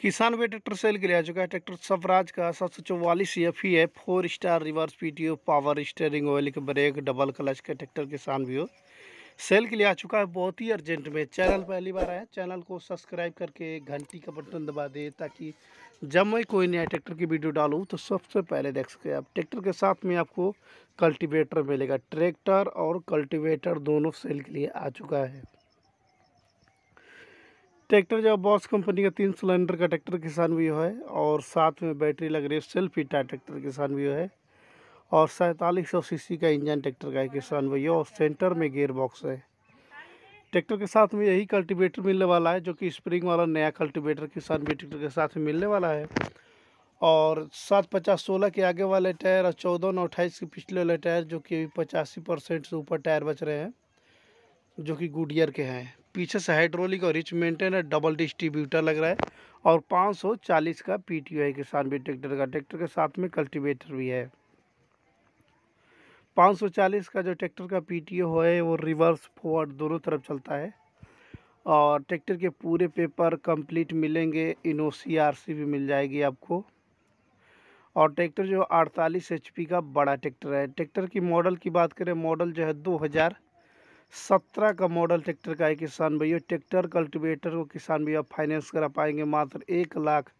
किसान वे tractor cell के लिए आ चुका है ट्रैक्टर स्वराज का सात सौ चौवालीस एफ ही e है four star reverse PTO power steering oil के ब्रेक डबल क्लच के ट्रैक्टर किसान भी हो सेल के लिए आ चुका है बहुत ही अर्जेंट में चैनल पहली बार आया चैनल को सब्सक्राइब करके घंटी का बटन दबा दे ताकि जब मैं कोई नया ट्रैक्टर की वीडियो डालूँ तो सबसे पहले देख सके आप ट्रैक्टर के साथ में आपको कल्टिवेटर मिलेगा ट्रैक्टर और कल्टिवेटर दोनों सेल के लिए आ चुका है ट्रैक्टर जो बॉस कंपनी का तीन सिलेंडर का ट्रैक्टर किसान व्यू है और साथ में बैटरी लग रही है सेल्फ ईटा ट्रैक्टर किसान व्यू है और सैंतालीस सौ सी का इंजन ट्रैक्टर का है किसान व्यू और सेंटर में गेयर बॉक्स है ट्रैक्टर के साथ में यही कल्टीवेटर मिलने वाला है जो कि स्प्रिंग वाला नया कल्टीवेटर किसान भी ट्रैक्टर के साथ में मिलने वाला है और सात पचास सोलह के आगे वाले टायर और चौदह नौ अट्ठाईस के पिछले वाले टायर जो कि पचासी परसेंट से ऊपर टायर बच रहे हैं जो कि गुडियर के हैं पीछे से हाइड्रोलिक और रिच मेंटेन है डबल डिस्ट्रीब्यूटर लग रहा है और 540 का पीटीओ है किसान भी ट्रैक्टर का ट्रैक्टर के साथ में कल्टीवेटर भी है 540 का जो ट्रैक्टर का पीटीओ है वो रिवर्स फॉरवर्ड दोनों तरफ चलता है और ट्रैक्टर के पूरे पेपर कंप्लीट मिलेंगे इनोसी सी भी मिल जाएगी आपको और ट्रैक्टर जो 48 एचपी का बड़ा ट्रैक्टर है ट्रैक्टर की मॉडल की बात करें मॉडल जो है 2000 सत्रह का मॉडल ट्रैक्टर का है किसान भैया ट्रैक्टर कल्टिवेटर को किसान भैया फाइनेंस करा पाएंगे मात्र एक लाख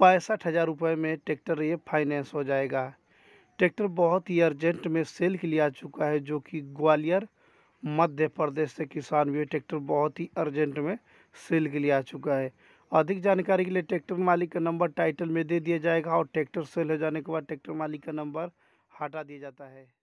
पैंसठ हज़ार रुपये में ट्रैक्टर ये फाइनेंस हो जाएगा ट्रैक्टर बहुत ही अर्जेंट में सेल के लिए आ चुका है जो कि ग्वालियर मध्य प्रदेश से किसान भैया ट्रैक्टर बहुत ही अर्जेंट में सेल के लिए आ चुका है अधिक जानकारी के लिए ट्रैक्टर मालिक का नंबर टाइटल में दे दिया जाएगा और ट्रैक्टर सेल हो जाने के बाद ट्रैक्टर मालिक का नंबर हटा दिया जाता है